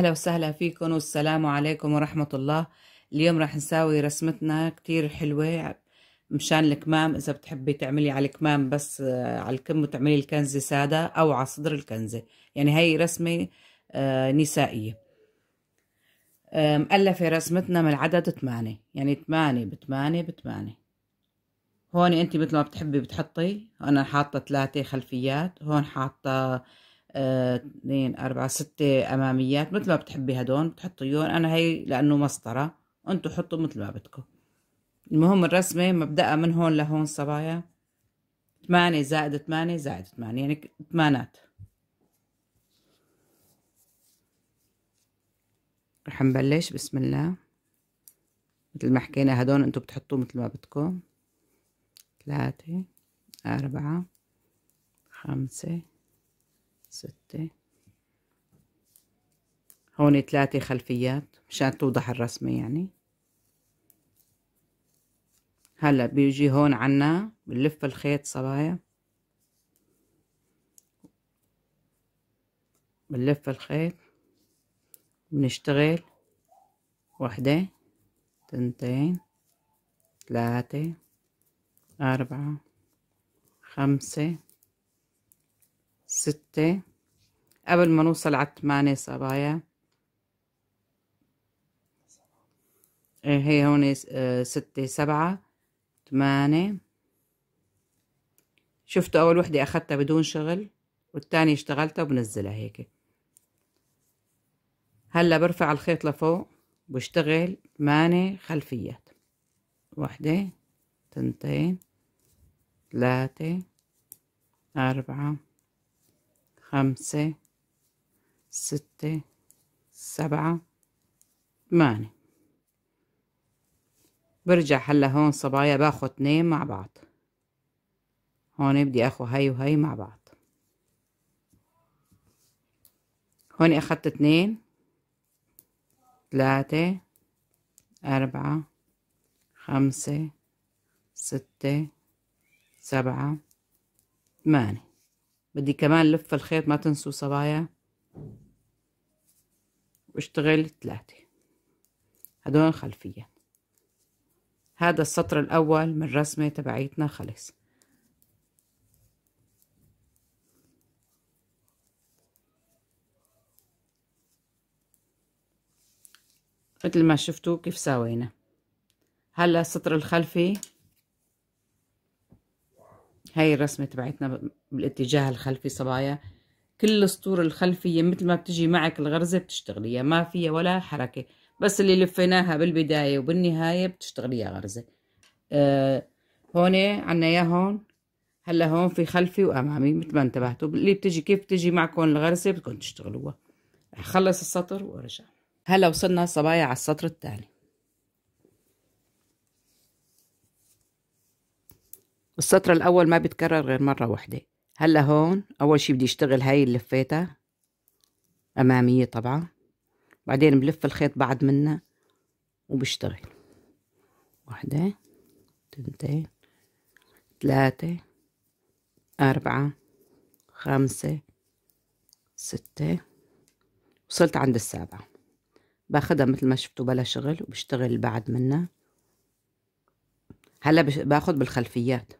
أهلا وسهلا فيكم والسلام عليكم ورحمة الله اليوم راح نساوي رسمتنا كتير حلوة مشان الكمام إذا بتحبي تعملي على الكمام بس آه، على الكم وتعملي الكنزة سادة أو على صدر الكنزة يعني هاي رسمة آه، نسائية آه، مؤلفة رسمتنا من العدد 8 يعني 8 ب 8 ب 8 هون انت مثل ما بتحبي بتحطي انا حاطه ثلاثه خلفيات هون حاطه اثنين أربعة ستة أماميات مثل ما بتحبي هدول بتحطيهم أنا هي لأنه مسطرة انتو حطوا مثل ما بدكم المهم الرسمة مبدأها من هون لهون صبايا ثمانية زائد ثمانية زائد ثمانية يعني ثمانات رح نبلش بسم الله مثل ما حكينا هدول انتو بتحطوا مثل ما بدكم ثلاثة أربعة خمسة ستة هون ثلاثة خلفيات مشان توضح الرسمة يعني هلا بيجي هون عنا بنلف الخيط صبايا بنلف الخيط بنشتغل وحدة تنتين ثلاثة أربعة خمسة ستة قبل ما نوصل على الثمانية صبايا إيه، هي هون إيه، ستة سبعة ثمانية شفتوا أول وحدة أخدتها بدون شغل والتانية اشتغلتها وبنزلها هيك هلا برفع الخيط لفوق بشتغل ثمانية خلفيات وحدة تنتين ثلاثة أربعة خمسة ستة سبعة ثمانية برجع هلا هون صبايا باخد اثنين مع بعض هون بدي اخو هاي وهاي مع بعض هون اخدت اثنين ثلاثة أربعة خمسة ستة سبعة ثمانية بدي كمان لف الخيط ما تنسوا صبايا واشتغل ثلاثة هدول خلفية هذا السطر الأول من الرسمة تبعيتنا خلص مثل ما شفتوا كيف ساوينا هلا السطر الخلفي هاي الرسمة تبعتنا بالاتجاه الخلفي صبايا كل السطور الخلفية مثل ما بتجي معك الغرزة بتشتغليها ما فيها ولا حركة بس اللي لفيناها بالبداية وبالنهاية بتشتغليها غرزة آه هون عنا يا هون هلا هون في خلفي وامامي مثل ما انتبهتوا اللي بتجي كيف بتجي معكم الغرزه بدكم تشتغلوها اخلص السطر وارجع هلا وصلنا صبايا على السطر الثاني السطر الأول ما بيتكرر غير مرة واحدة هلا هون أول شي بدي اشتغل هاي اللفيتة أمامية طبعا بعدين بلف الخيط بعد منها وبشتغل واحدة تنتين ثلاثة أربعة خمسة ستة وصلت عند السابعة باخدها مثل ما شفتوا بلا شغل وبشتغل بعد منها هلا باخد بالخلفيات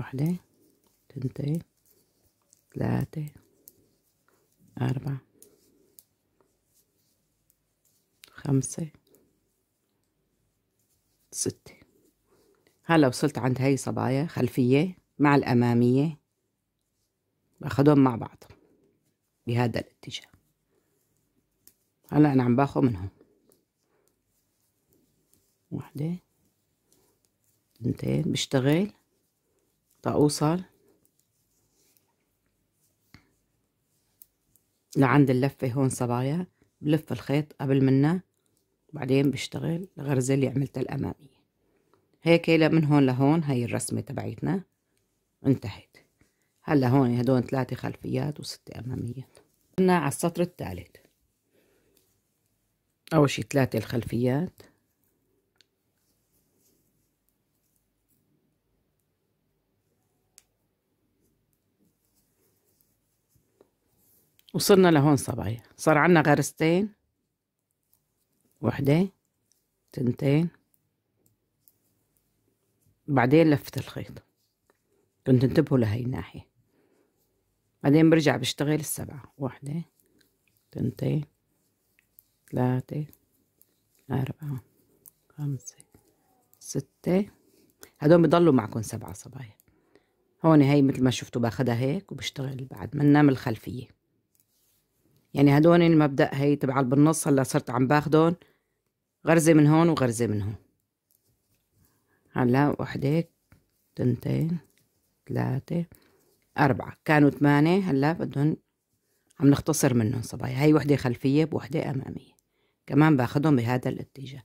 واحدة تنتين ثلاثة أربعة خمسة ستة هلا وصلت عند هاي صبايا خلفية مع الأمامية باخدهم مع بعض بهذا الاتجاه هلا أنا عم باخذ منهم واحدة اثنتين بشتغل اوصل لعند اللفة هون صبايا بلف الخيط قبل منه بعدين بشتغل الغرزة اللي عملتها الأمامية هيك من هون لهون هاي الرسمة تبعيتنا انتهت هلا هون هدول ثلاثة خلفيات وستة أماميات قلنا على السطر الثالث أول شي ثلاثة الخلفيات وصلنا لهون صبايا صار عنا غرستين وحدة تنتين بعدين لفت الخيط كنت انتبهوا لهي الناحية بعدين برجع بشتغل السبعة وحدة تنتين ثلاثة أربعة خمسة ستة هدول بضلوا معكم سبعة صبايا هون هي مثل ما شفتوا باخدها هيك وبشتغل بعد ما ننام الخلفية يعني هدول المبدأ هي تبع بالنص هلا صرت عم باخدهم غرزة من هون وغرزة من هون هلا وحدة تنتين ثلاثة أربعة كانوا ثمانية هلا بدهم عم نختصر منهم صبايا هاي وحدة خلفية بوحدة أمامية كمان باخدهم بهذا الاتجاه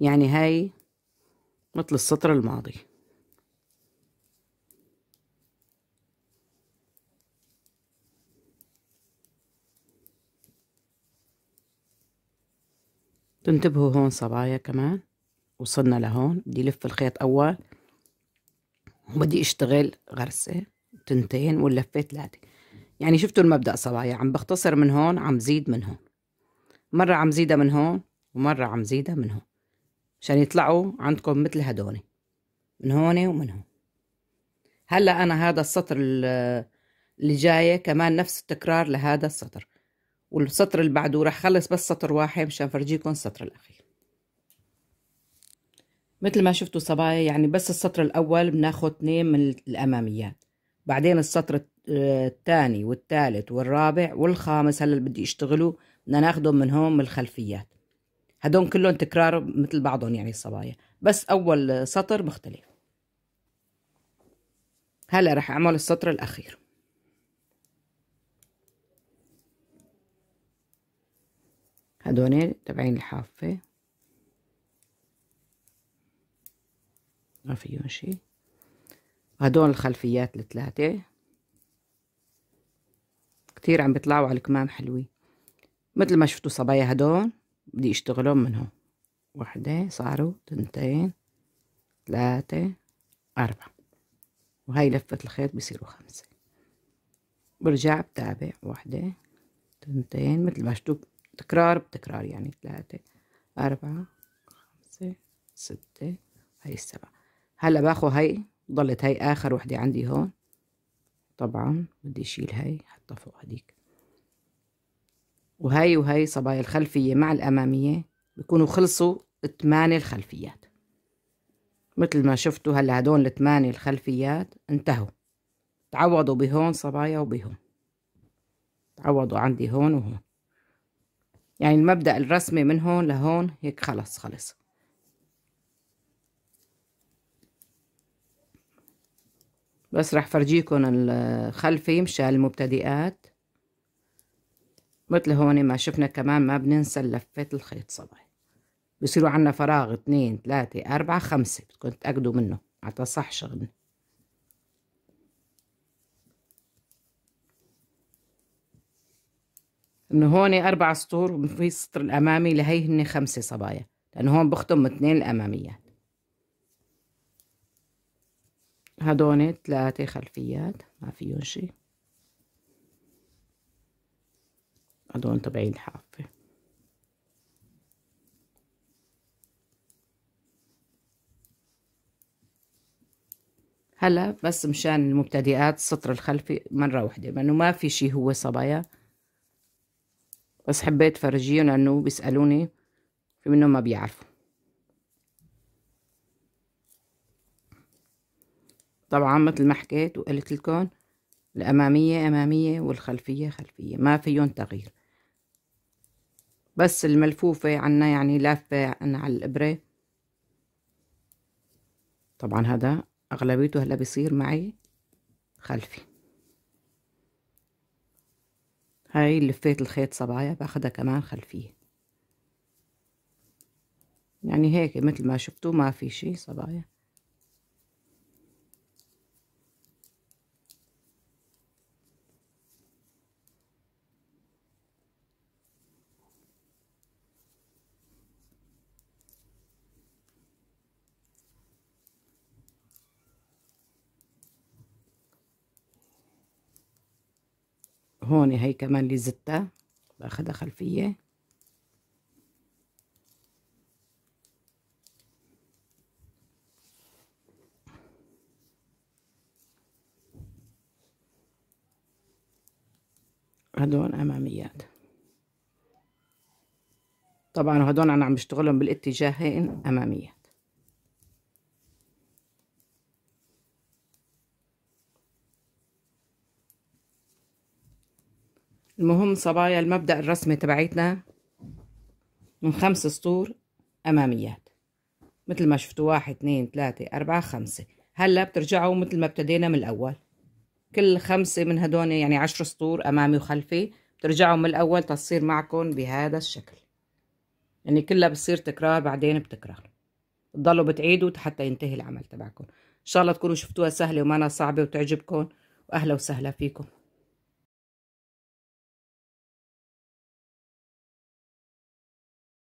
يعني هاي مثل السطر الماضي تنتبهوا هون صبايا كمان وصلنا لهون بدي لف الخيط اول وبدي اشتغل غرسه تنتين واللفه ثلاثه يعني شفتوا المبدا صبايا عم بختصر من هون عم زيد من هون مره عم زيدها من هون ومره عم زيدها من هون عشان يطلعوا عندكم مثل هدوني من هون ومن هون هلا انا هذا السطر اللي جايه كمان نفس التكرار لهذا السطر والسطر اللي بعده راح خلص بس سطر واحد مشان فرجيكم السطر الاخير مثل ما شفتوا صبايا يعني بس السطر الاول بناخد اثنين من الاماميات بعدين السطر آه، الثاني والثالث والرابع والخامس هلا اللي بدي اشتغله بدنا ناخدهم من هون من الخلفيات هدول كلهم تكرار مثل بعضهم يعني الصبايا بس اول سطر مختلف هلا رح اعمل السطر الاخير هدوني تبعين الحافة ما فيهم شي هدول الخلفيات الثلاثة كتير عم بيطلعوا على الكمام حلوين مثل ما شفتوا صبايا هدول بدي اشتغلهم من هون وحدة صاروا تنتين ثلاثة أربعة وهي لفة الخيط بصيروا خمسة برجع بتابع وحدة تنتين مثل ما شفتوا تكرار بتكرار يعني ثلاثة أربعة خمسة ستة هاي السبعة هلا باخو هاي ضلت هاي آخر وحدة عندي هون طبعا بدي أشيل هاي حطها فوق هديك وهاي وهاي صبايا الخلفية مع الأمامية بيكونوا خلصوا ثمانية الخلفيات مثل ما شفتوا هلا هدول الثمانية الخلفيات انتهوا تعوضوا بهون صبايا وبهون تعوضوا عندي هون وهون يعني المبدأ الرسمي من هون لهون هيك خلص خلص بس رح فرجيكم الخلفي مشان المبتدئات مثل هون ما شفنا كمان ما بننسى لفة الخيط صبعي بصيروا عنا فراغ اثنين ثلاثة أربعة خمسة بتكون تتأكدوا منه عطا صح شغلنا من هون أربع سطور وفي السطر الأمامي لهي هن خمسة صبايا لانه هون بختم اثنين الأماميات هدول ثلاثة خلفيات ما فيهم شيء هدول تبعي الحافة هلا بس مشان المبتدئات السطر الخلفي مرة واحدة لأنه ما في شيء هو صبايا بس حبيت فرجيهم لأنه بيسألوني في منهم ما بيعرفوا طبعا مثل ما حكيت وقلت لكم الأمامية أمامية والخلفية خلفية ما فيهم تغيير بس الملفوفة عنا يعني لافة عنا على الإبرة طبعا هذا أغلبيته هلا بيصير معي خلفي هاي لفيت الخيط صبايا باخدها كمان خلفيه يعني هيك مثل ما شفتوا ما في شي صبايا هون هي كمان لزتة باخدها خلفية هدول أماميات طبعا هدول أنا عم بشتغلهم بالاتجاهين أمامية المهم صبايا المبدأ الرسمي تبعتنا من خمس سطور أماميات مثل ما شفتوا واحد اثنين ثلاثة أربعة خمسة هلا بترجعوا مثل ما ابتدينا من الأول كل خمسة من هدول يعني عشر سطور أمامي وخلفي بترجعوا من الأول تصير معكم بهذا الشكل يعني كلها بتصير تكرار بعدين بتكرار بتضلوا بتعيدوا حتى ينتهي العمل تبعكم ان شاء الله تكونوا شفتوها سهله ومانا صعبه وتعجبكم واهلا وسهلا فيكم